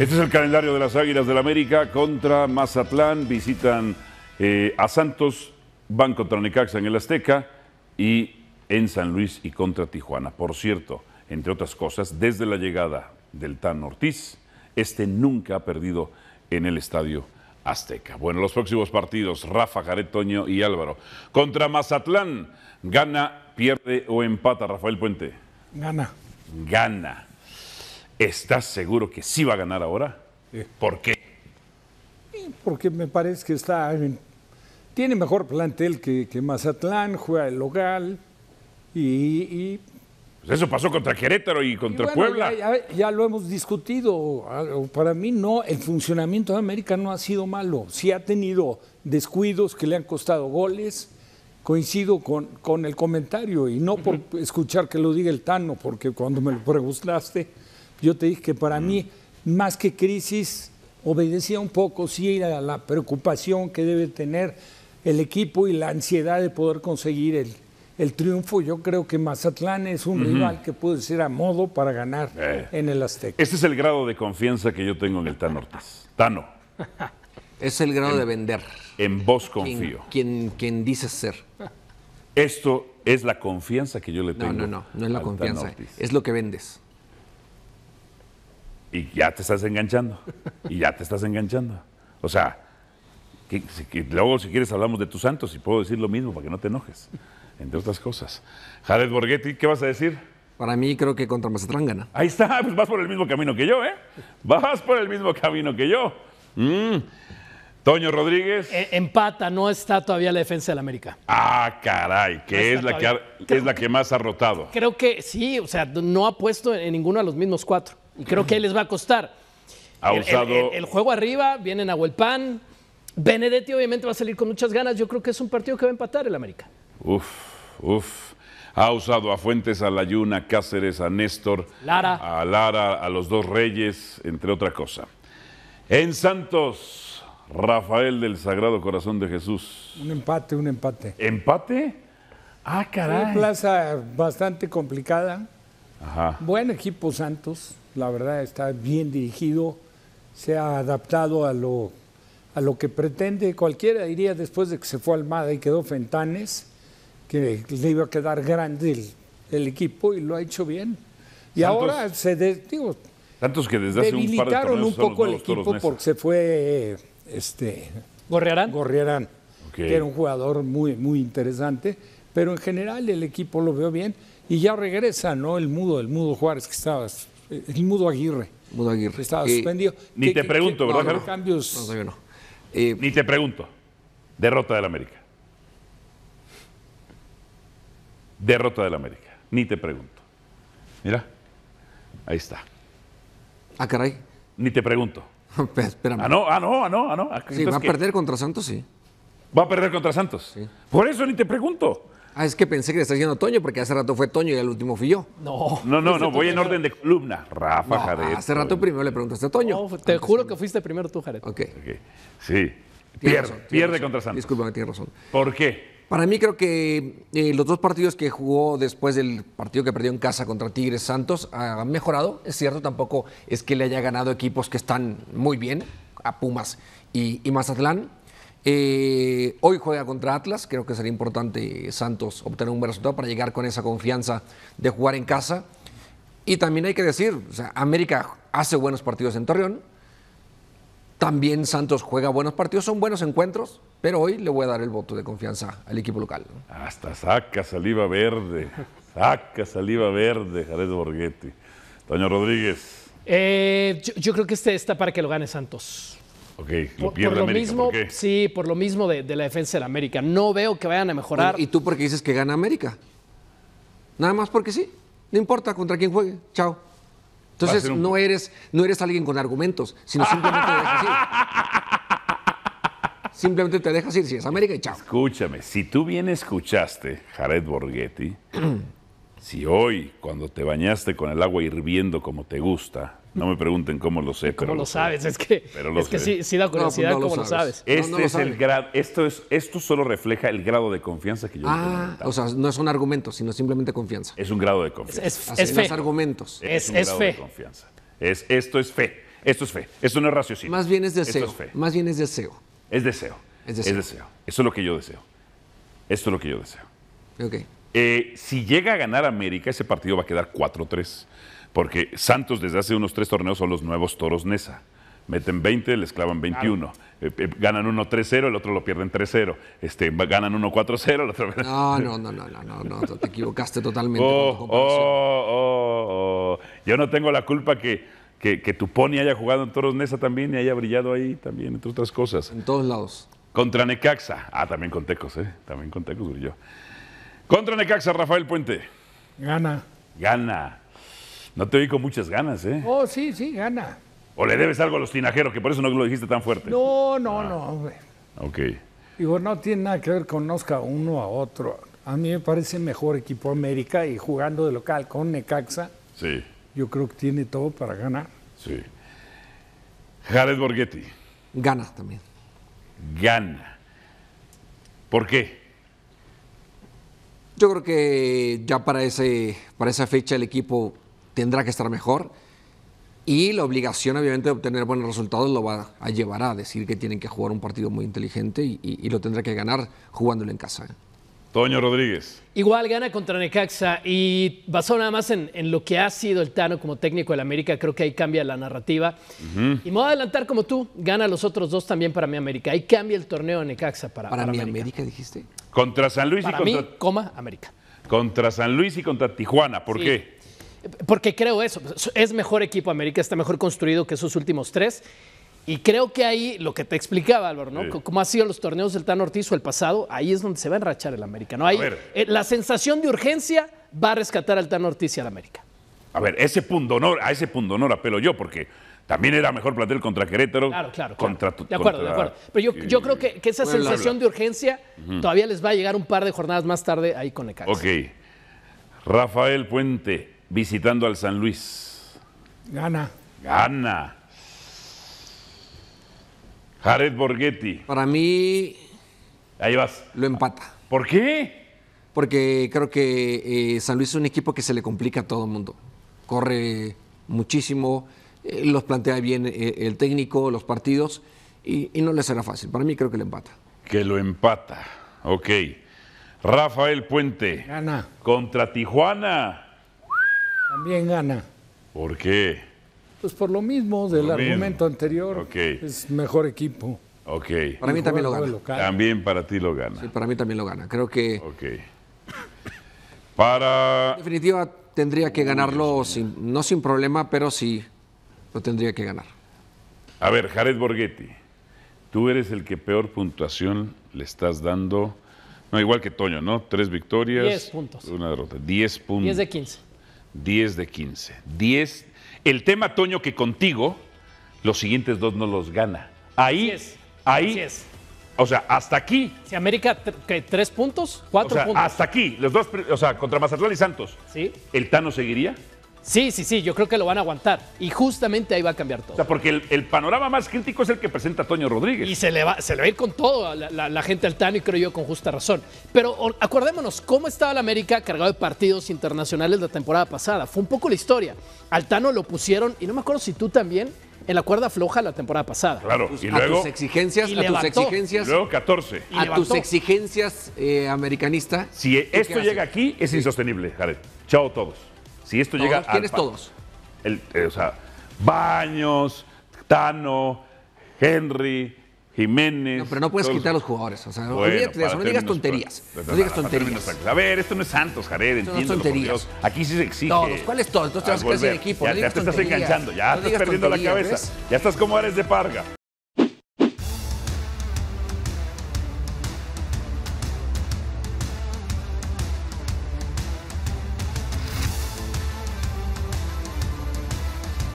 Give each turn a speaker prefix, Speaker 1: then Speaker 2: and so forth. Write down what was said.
Speaker 1: Este es el calendario de las Águilas del la América contra Mazatlán. Visitan eh, a Santos, van contra Necaxa en el Azteca y en San Luis y contra Tijuana. Por cierto, entre otras cosas, desde la llegada del Tan Ortiz, este nunca ha perdido en el estadio Azteca. Bueno, los próximos partidos, Rafa, Jared, Toño y Álvaro. Contra Mazatlán, gana, pierde o empata Rafael Puente. Gana. Gana. ¿Estás seguro que sí va a ganar ahora? ¿Por qué?
Speaker 2: Porque me parece que está. Tiene mejor plantel que, que Mazatlán, juega el local y.
Speaker 1: Pues eso pasó contra Querétaro y contra Puebla.
Speaker 2: Ya, lo hemos discutido. Para mí, no, el funcionamiento de América no ha sido malo. Sí ha tenido descuidos que le han costado goles. Coincido con, con el comentario y no por escuchar que lo diga el Tano, porque cuando me lo preguntaste yo te dije que para mí, mm. más que crisis, obedecía un poco, sí, a la preocupación que debe tener el equipo y la ansiedad de poder conseguir el, triunfo. Yo creo que Mazatlán es un rival que puede ser a modo para ganar eh. en el Azteca.
Speaker 1: Este es el grado de confianza que yo tengo en el Tano Ortiz. Tano. Es el grado de vender. En vos confío. Quien, quien, dice ser. Esto es la confianza que yo le tengo. No, no, no, no es la confianza. Es lo que vendes y ya te estás enganchando, y ya te estás enganchando. O sea, luego si quieres hablamos de tus santos y puedo decir lo mismo para que no te enojes, entre otras cosas. Jared Borghetti, ¿qué vas a decir? Para mí creo que contra Mazatlán gana. Ahí está, pues vas por el mismo camino que yo, ¿eh? Vas por el mismo camino que yo. Mm. Toño Rodríguez.
Speaker 3: E, empata, no está todavía la defensa del América.
Speaker 1: Ah, caray, que, es, la que, que es la que más ha rotado.
Speaker 3: Creo que sí, o sea, no ha puesto en ninguno de los mismos cuatro. Y creo que ahí les va a costar. el, juego arriba, vienen a Huelpan. Benedetti obviamente va a salir con muchas ganas. Yo creo que es un partido que va a empatar el América.
Speaker 1: Uf, uf. Ha usado a Fuentes, a Layuna, a Cáceres, a Néstor, a Lara, a los dos Reyes, entre otra cosa. En Santos, Rafael del Sagrado Corazón de Jesús.
Speaker 2: Un empate, un empate. ¿Empate? Ah, caray. Una plaza bastante complicada. Ajá. Buen equipo Santos la verdad está bien dirigido, se ha adaptado a lo, a lo que pretende cualquiera, diría después de que se fue Almada y quedó Fentanes, que le iba a quedar grande el, equipo y lo ha hecho bien. Y ahora se debilitaron
Speaker 1: digo, un, poco el equipo porque
Speaker 2: se fue
Speaker 1: este
Speaker 2: Gorriarán. Gorriarán, que era un jugador muy, muy interesante, pero en general el equipo lo veo bien y ya regresa, ¿no? El mudo, el mudo Juárez que estabas eh, el Mudo Aguirre.
Speaker 1: Mudo Aguirre. estaba eh, suspendido. ni te pregunto, ¿verdad, no, no, no. Ni eh, te pregunto. Derrota del América. Derrota del América. Ni te pregunto. Mira. Ahí está.
Speaker 4: Ah, caray. Ni te pregunto. espérame. Ah, no,
Speaker 1: ah, no, ah, no. Ah, no. Ah, sí, va a perder contra Santos, sí. Va a perder contra Santos.
Speaker 4: Por eso ni te pregunto. Ah, es que pensé que le estás diciendo Toño, porque hace rato fue Toño y el último fui yo. No. No, no, no, voy en orden
Speaker 1: de columna. Rafa, no, Hace
Speaker 4: rato primero le preguntaste a Toño. te juro que fuiste primero tú, Jared. Ok. okay.
Speaker 1: Sí. Pierde, contra
Speaker 4: Santos. Disculpa, tienes razón. ¿Por qué? Para mí creo que eh, los dos partidos que jugó después del partido que perdió en casa contra Tigres Santos han mejorado. Es cierto, tampoco es que le haya ganado equipos que están muy bien, a Pumas y Mazatlán eh, hoy juega contra Atlas, creo que sería importante eh, Santos obtener un buen resultado para llegar con esa confianza de jugar en casa. Y también hay que decir, América hace buenos partidos en Torreón, también Santos juega buenos partidos, son buenos encuentros, pero hoy le voy a dar el voto de confianza al equipo local.
Speaker 1: Hasta saca saliva verde, saca saliva verde, Jared Borghetti. Doña Rodríguez.
Speaker 3: Eh, yo, yo creo que este está para que lo gane Santos. Ok,
Speaker 1: lo por, lo Mismo,
Speaker 3: Sí, por lo mismo de, la defensa del América. No veo que vayan a mejorar. ¿Y
Speaker 4: tú porque dices que gana América? Nada más porque sí. No importa contra quién juegue. Chao. Entonces no, eres, no eres alguien con argumentos, sino simplemente te dejas ir. simplemente te dejas ir si es América y chao.
Speaker 1: Escúchame, si tú bien escuchaste, Jared Borghetti, si hoy, cuando te bañaste con el agua hirviendo como te gusta, no me pregunten cómo lo sé, pero. lo
Speaker 3: sabes? Es que, es que sí, da curiosidad pues cómo lo sabes. Este es
Speaker 1: el grado, esto, es, esto solo refleja el grado de confianza que yo
Speaker 4: ah, O sea, no es un argumento, sino
Speaker 1: simplemente confianza. Es un grado de confianza.
Speaker 4: Es, es, es fe. argumentos. Es, fe.
Speaker 3: confianza.
Speaker 1: Es, esto es fe. Esto es fe. Esto no es raciocinio. Más bien es deseo. Más bien es deseo. Es deseo. Es deseo. Eso es lo que yo deseo. Esto es lo que yo deseo. Ok. Eh, si llega a ganar América, ese partido va a quedar 4-3 porque Santos desde hace unos tres torneos son los nuevos toros Nesa. Meten 20, les clavan 21. ganan uno 3-0, el otro lo pierden 3-0. Este, ganan uno 4-0, el otro... No, no,
Speaker 4: no, no, no, no, no, te equivocaste totalmente. Oh, con tu oh
Speaker 1: oh, oh, oh, Yo no tengo la culpa que, que, que haya jugado en Toros Nesa también y haya brillado ahí también, entre otras cosas. En todos lados. Contra Necaxa. Ah, también con Tecos, ¿eh? También con Tecos brilló. Contra Necaxa, Rafael Puente. Gana. Gana. No te digo con muchas ganas, ¿eh? Oh, sí,
Speaker 2: sí, gana.
Speaker 1: ¿O le debes algo a los tinajeros, que por eso no lo dijiste tan fuerte?
Speaker 2: No, no, ah. no, hombre. Ok. Digo, no tiene nada que ver conozca uno a otro. A mí me parece mejor equipo América y jugando de local con Necaxa. Sí. Yo creo que tiene todo para ganar.
Speaker 1: Sí. Jared Borghetti. Gana también. Gana. ¿Por qué? Yo creo que
Speaker 4: ya para, ese, para esa fecha el equipo tendrá que estar mejor y la obligación obviamente de obtener buenos resultados lo va a llevar a decir que tienen que jugar un partido muy inteligente y, lo tendrá que ganar jugándolo en casa.
Speaker 1: Toño Rodríguez.
Speaker 3: Igual gana contra Necaxa y basado nada más en, lo que ha sido el Tano como técnico del América, creo que ahí cambia la narrativa. Y me voy a adelantar como tú, gana los otros dos también para mi América. Ahí cambia el torneo de Necaxa para, para, mi América. dijiste?
Speaker 1: Contra San Luis y contra...
Speaker 3: coma América.
Speaker 1: Contra San Luis y contra Tijuana, ¿por qué?
Speaker 3: porque creo eso, es mejor equipo América, está mejor construido que esos últimos tres. Y creo que ahí lo que te explicaba, Álvaro, ¿no? Como ha sido los torneos del Tan Ortiz o el pasado, ahí es donde se va a enrachar el América, ¿no? Ahí, eh, la sensación de urgencia va a rescatar al Tan Ortiz y al América.
Speaker 1: A ver, ese punto honor, a ese punto honor apelo yo, porque también era mejor plantel contra Querétaro. Claro, claro. Contra, De acuerdo, de acuerdo. Pero yo,
Speaker 3: creo que, esa sensación de urgencia todavía les va a llegar un par de jornadas más tarde ahí con Necaxa.
Speaker 1: Ok. Rafael Puente, visitando al San Luis. Gana. Gana. Jared Borghetti. Para
Speaker 4: mí. Ahí vas. Lo empata. ¿Por qué? Porque creo que eh, San Luis es un equipo que se le complica a todo el mundo. Corre muchísimo, eh, los plantea bien eh, el técnico, los partidos, y, no le será fácil. Para mí creo que lo empata.
Speaker 1: Que lo empata. Ok. Rafael Puente. Gana. Contra Tijuana.
Speaker 2: También gana.
Speaker 1: ¿Por qué? Pues por
Speaker 2: lo mismo del argumento anterior. Es mejor equipo.
Speaker 1: Ok. Para mí también lo gana. También para ti lo gana. Sí, para mí también lo gana. Creo que. Ok.
Speaker 4: Para. En definitiva, tendría que ganarlo, sin, no sin problema, pero sí lo tendría que ganar.
Speaker 1: A ver, Jared Borghetti, tú eres el que peor puntuación le estás dando. No, igual que Toño, ¿no? Tres victorias. Diez puntos. Una derrota. Diez puntos. Diez de quince. 10 de 15. 10. El tema, Toño, que contigo los siguientes dos no los gana. Ahí, ahí, o
Speaker 3: sea, hasta aquí. Si América, ¿qué, ¿tres puntos? ¿Cuatro puntos? Hasta aquí, los dos, o sea, contra Mazatlán y Santos. Sí. ¿El Tano seguiría? Sí, sí, sí, yo creo que lo van a aguantar. Y justamente ahí va a cambiar todo. O sea, porque el, panorama más crítico es el que presenta Toño Rodríguez. Y se le va, se le va a ir con todo a la, gente al Tano y creo yo con justa razón. Pero acordémonos, ¿cómo estaba la América cargado de partidos internacionales la temporada pasada? Fue un poco la historia. Al Tano lo pusieron, y no me acuerdo si tú también, en la cuerda floja la temporada pasada. Claro, pues y a tus exigencias, a tus exigencias. luego
Speaker 1: eh, 14. a tus
Speaker 4: exigencias, americanista. Si esto llega aquí, es
Speaker 1: insostenible, Jared. Chao a todos. Si esto llega a. ¿Quiénes todos? El, eh, o sea, Baños, Tano, Henry, Jiménez. No, pero no puedes quitar a los jugadores. O sea, no digas tonterías. no digas tonterías. a ver, esto no es Santos, Jared, entiendo. No Aquí sí se exige. Todos, es todos? Entonces te vas a quedar sin equipo. Ya, te estás enganchando, ya estás perdiendo la cabeza. Ya estás como eres de parga.